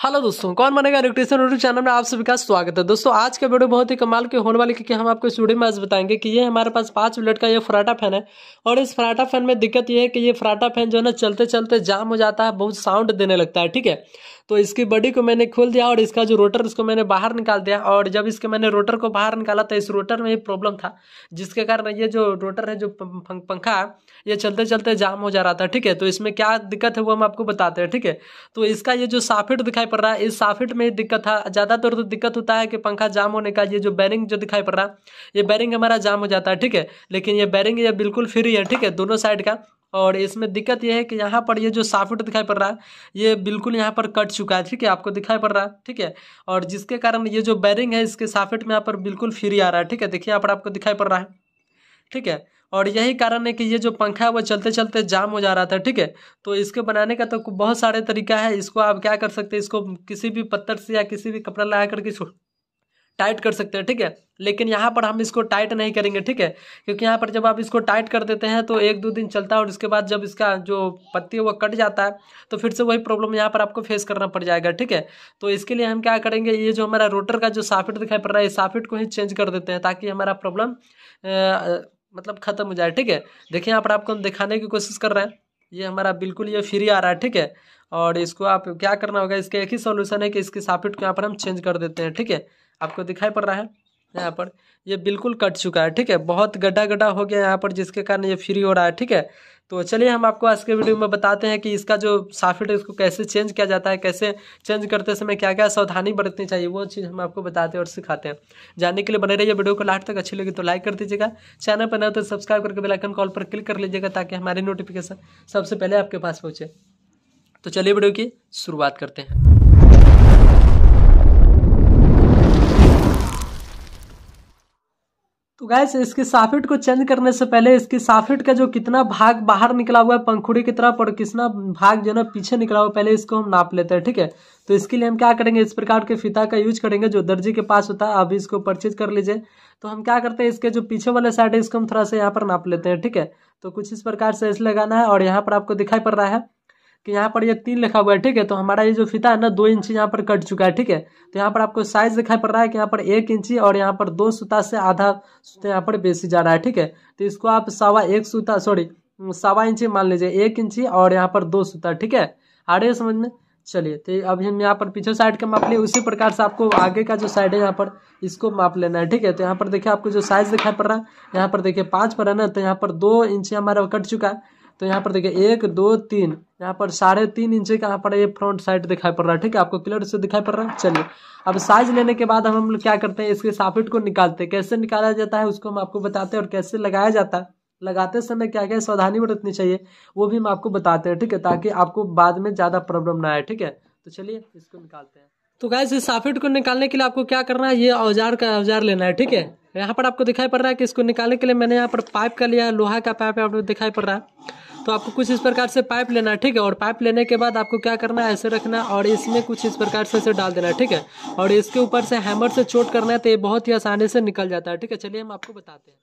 hello दोस्तों कौन बनेगा इलेक्ट्रिशियन यूट्यूब चैनल में आप सभी का स्वागत है दोस्तों आज का वीडियो बहुत ही कमाल के होने वाली क्योंकि हम आपको इस वीडियो में आज बताएंगे कि ये हमारे पास पाँच मिनट का ये फराटा फैन है और इस फराटा फैन में दिक्कत ये है कि ये फराटा फैन जो है ना चलते चलते जाम हो जाता है बहुत साउंड देने लगता है ठीक है तो इसकी बॉडी को मैंने खोल दिया और इसका जो रोटर उसको मैंने बाहर निकाल दिया और जब इसके मैंने रोटर को बाहर निकाला तो इस रोटर में ही प्रॉब्लम था जिसके कारण ये जो रोटर है जो पंखा ये चलते चलते जाम हो जा रहा था ठीक है तो इसमें क्या दिक्कत है वो हम आपको बताते हैं ठीक है तो इसका ये जो साफिट दिखाई पड़ रहा है इस साफिट में दिक्कत था ज़्यादातर तो दिक्कत होता है कि पंखा जाम होने का ये जो बैरिंग जो दिखाई पड़ रहा है ये बैरिंग हमारा जाम हो जाता है ठीक है लेकिन ये बैरिंग ये बिल्कुल फ्री है ठीक है दोनों साइड का और इसमें दिक्कत यह है कि यहाँ पर ये जो साफ्ट दिखाई पड़ रहा है ये बिल्कुल यहाँ पर कट चुका है ठीक है आपको दिखाई पड़ रहा है ठीक है और जिसके कारण ये जो बैरिंग है इसके साफ्ट में यहाँ पर बिल्कुल फ्री आ रहा है ठीक है देखिए यहाँ पर आपको दिखाई पड़ रहा है ठीक है और यही कारण है कि ये जो पंखा है वो चलते चलते जाम हो जा रहा था ठीक है तो इसको बनाने का तो बहुत सारे तरीका है इसको आप क्या कर सकते हैं इसको किसी भी पत्थर से या किसी भी कपड़ा लगा करके छोड़ टाइट कर सकते हैं ठीक है लेकिन यहाँ पर हम इसको टाइट नहीं करेंगे ठीक है क्योंकि यहाँ पर जब आप इसको टाइट कर देते हैं तो एक दो दिन चलता है और उसके बाद जब इसका जो पत्ती है वो कट जाता है तो फिर से वही प्रॉब्लम यहाँ पर आपको फेस करना पड़ जाएगा ठीक है तो इसके लिए हम क्या करेंगे ये जो हमारा रोटर का जो साफिट दिखाई पड़ रहा है इस साफिट को ही चेंज कर देते हैं ताकि हमारा प्रॉब्लम मतलब ख़त्म हो जाए ठीक है देखिए यहाँ पर आपको हम दिखाने की कोशिश कर रहे हैं ये हमारा बिल्कुल ये फ्री आ रहा है ठीक है और इसको आप क्या करना होगा इसका एक ही सॉल्यूशन है कि इसके साफिट को यहाँ पर हम चेंज कर देते हैं ठीक है आपको दिखाई पड़ रहा है यहाँ पर ये बिल्कुल कट चुका है ठीक है बहुत गड्ढा गड्ढा हो गया यहाँ पर जिसके कारण ये फ्री हो रहा है ठीक है तो चलिए हम आपको आज के वीडियो में बताते हैं कि इसका जो साफिट है इसको कैसे चेंज किया जाता है कैसे चेंज करते समय क्या क्या सावधानी बरतनी चाहिए वो चीज़ हम आपको बताते हैं और सिखाते हैं जानने के लिए बने रहिए वीडियो को लास्ट तक अच्छी लगी तो लाइक कर दीजिएगा चैनल पर नए तो सब्सक्राइब करके बेलाइकन कॉल पर क्लिक कर लीजिएगा ताकि हमारे नोटिफिकेशन सबसे पहले आपके पास पहुँचे तो चलिए वीडियो की शुरुआत करते हैं तो गैस इसके साफिट को चेंज करने से पहले इसके साफिट का जो कितना भाग बाहर निकला हुआ है पंखुड़ी की तरफ और कितना भाग जो ना पीछे निकला हुआ है पहले इसको हम नाप लेते हैं ठीक है तो इसके लिए हम क्या करेंगे इस प्रकार के फिता का यूज करेंगे जो दर्जी के पास होता है आप इसको परचेज कर लीजिए तो हम क्या करते हैं इसके जो पीछे वाले साइड है इसको हम थोड़ा सा यहाँ पर नाप लेते हैं ठीक है तो कुछ इस प्रकार से इस लगाना है और यहाँ पर आपको दिखाई पड़ रहा है कि यहाँ पर ये तीन लिखा हुआ है ठीक है तो हमारा ये जो फिता है ना दो इंची यहाँ पर कट चुका है ठीक है तो यहाँ पर आपको साइज दिखाई पड़ रहा है कि यहाँ पर एक इंची और यहाँ पर दो सूता से आधा सूता यहाँ पर बेसी जा रहा है ठीक है तो इसको आप सवा एक सूता सॉरी सवा इंची मान लीजिए एक इंची और यहाँ पर दो सूता ठीक है आ रही समझ में चलिए तो अब हम यहाँ पर पीछे साइड का माप लिए उसी प्रकार से आपको आगे का जो साइड है यहाँ पर इसको माप लेना है ठीक है तो यहाँ पर देखिए आपको जो साइज दिखाई पड़ रहा है यहाँ पर देखिए पाँच पर है ना तो यहाँ पर दो इंची हमारा कट चुका है तो यहाँ पर देखिए एक दो तीन यहाँ पर साढ़े तीन इंच का यहाँ पर ये फ्रंट साइड दिखाई पड़ रहा है ठीक है आपको क्लियर से दिखाई पड़ रहा है चलिए अब साइज लेने के बाद हम लोग क्या करते हैं इसके साफिट को निकालते हैं कैसे निकाला जाता है उसको हम आपको बताते हैं और कैसे लगाया जाता है लगाते समय क्या क्या सावधानी बरतनी चाहिए वो भी हम आपको बताते हैं ठीक है ताकि आपको बाद में ज़्यादा प्रॉब्लम ना आए ठीक है तो चलिए इसको निकालते हैं तो गाय इस साफिट को निकालने के लिए आपको क्या करना है ये औजार का औजार लेना है ठीक है यहाँ पर आपको दिखाई पड़ रहा है कि इसको निकालने के लिए मैंने यहाँ पर पाइप का लिया लोहा का पाइप आपको दिखाई पड़ रहा है तो आपको कुछ इस प्रकार से पाइप लेना है ठीक है और पाइप लेने के बाद आपको क्या करना है ऐसे रखना और इसमें कुछ इस प्रकार से इसे डाल देना है ठीक है और इसके ऊपर से हैमर से चोट करना है तो ये बहुत ही आसानी से निकल जाता है ठीक है चलिए हम आपको बताते हैं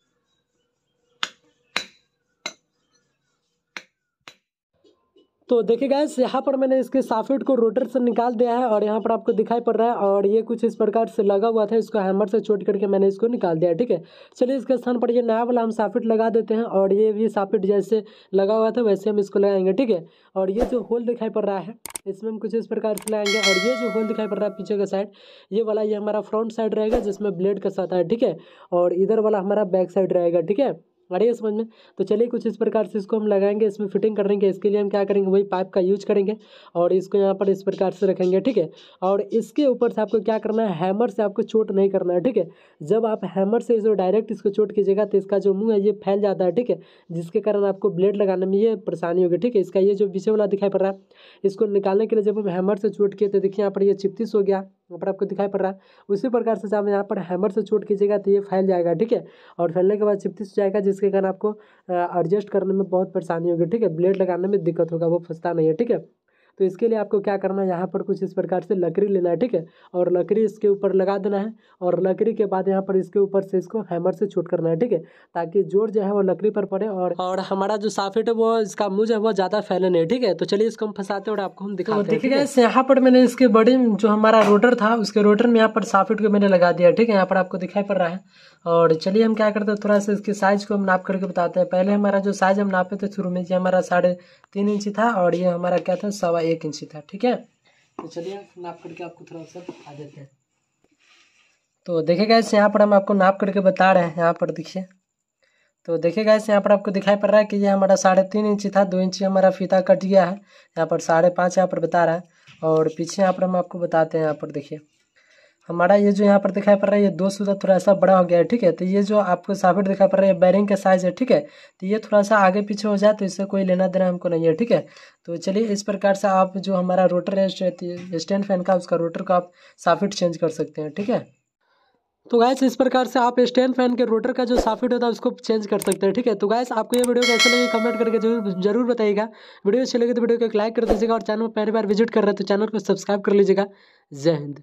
तो देखिए गैस यहाँ पर मैंने इसके साफेट को रोटर से निकाल दिया है और यहाँ पर आपको दिखाई पड़ रहा है और ये कुछ इस प्रकार से लगा हुआ था इसको हैमर से चोट करके मैंने इसको निकाल दिया ठीक है चलिए इसके स्थान पर ये नया वाला हम साफेट लगा देते हैं और ये भी साफेट जैसे लगा हुआ था वैसे हम इसको लगाएंगे ठीक है और ये जो होल दिखाई पड़ रहा है इसमें हम कुछ इस प्रकार से लगाएंगे और ये जो होल दिखाई पड़ रहा है पीछे का साइड ये वाला ये हमारा फ्रंट साइड रहेगा जिसमें ब्लेड का साथ है ठीक है और इधर वाला हमारा बैक साइड रहेगा ठीक है आ रही है समझ में तो चलिए कुछ इस प्रकार से इसको हम लगाएंगे इसमें फिटिंग करेंगे इसके लिए हम क्या करेंगे वही पाइप का यूज करेंगे और इसको यहाँ पर इस प्रकार से रखेंगे ठीक है और इसके ऊपर से आपको क्या करना है हैमर से आपको चोट नहीं करना है ठीक है जब आप हैमर से इसको डायरेक्ट इसको चोट कीजिएगा तो इसका जो मुँह है ये फैल जाता है ठीक है जिसके कारण आपको ब्लेड लगाने में ये परेशानी होगी ठीक है इसका ये जो पीछे वाला दिखाई पड़ रहा है इसको निकालने के लिए जब हम हैमर से चोट किए तो देखिए यहाँ पर ये चिपतिस हो गया यहाँ पर आपको दिखाई पड़ रहा है उसी प्रकार से जब यहाँ पर हैमर से चोट कीजिएगा तो ये फैल जाएगा ठीक है और फैलने के बाद चिपतिस जाएगा जिसके कारण आपको एडजस्ट करने में बहुत परेशानी होगी ठीक है ब्लेड लगाने में दिक्कत होगा वो फंसता नहीं है ठीक है तो इसके लिए आपको क्या करना है यहाँ पर कुछ इस प्रकार से लकड़ी लेना है ठीक है और लकड़ी इसके ऊपर लगा देना है और लकड़ी के बाद यहाँ पर इसके ऊपर से इसको हैमर से छूट करना है ठीक है ताकि जोर जो है वो लकड़ी पर पड़े और और हमारा जो साफेट है वो इसका मुँह है वो ज़्यादा फैले नहीं ठीक है तो चलिए इसको हम फंसाते और आपको हम तो दिखाते हैं ठीक है यहाँ पर मैंने इसके बड़े जो हमारा रोटर था उसके रोटर में यहाँ पर साफेट को मैंने लगा दिया ठीक है यहाँ पर आपको दिखाई पड़ रहा है और चलिए हम क्या करते हैं थोड़ा सा इसके साइज को हम नाप करके बताते हैं पहले हमारा जो साइज हम नापे थे शुरू में जी हमारा साढ़े तीन इंची था और ये हमारा क्या था सवा एक इंची था ठीक है तो चलिए नाप करके आपको थोड़ा सा दिखा देते हैं तो देखिए गैस यहाँ पर हम आपको नाप करके बता रहे हैं यहाँ पर देखिए तो देखिए गैस यहाँ पर आपको दिखाई पड़ रहा है कि ये हमारा साढ़े तीन इंची था दो इंची हमारा फीता कट गया है यहाँ पर साढ़े पाँच यहाँ पर बता रहा है और पीछे यहाँ पर हम आपको बताते हैं यहाँ पर देखिए हमारा ये जो यहाँ पर दिखाई पड़ रहा है ये दो सूदा थोड़ा सा बड़ा हो गया है ठीक है तो ये जो आपको साफिट दिखाई पड़ रहा है बैरिंग का साइज है ठीक है तो ये थोड़ा सा आगे पीछे हो जाए तो इससे कोई लेना देना हमको नहीं है ठीक है तो चलिए इस प्रकार से आप जो हमारा रोटर है स्टैंड फैन का उसका रोटर को आप साफिट चेंज कर सकते हैं ठीक है तो गैस इस प्रकार से आप स्टैंड फैन के रोटर का जो साफिट होता है उसको चेंज कर सकते हैं ठीक है तो गैस आपको ये वीडियो कैसे लगे कमेंट करके जरूर जरूर बताइएगा वीडियो अच्छी लगे तो वीडियो को एक लाइक कर दीजिएगा और चैनल पर पहली बार विजिट कर रहे हैं तो चैनल को सब्सक्राइब कर लीजिएगा जय हिंद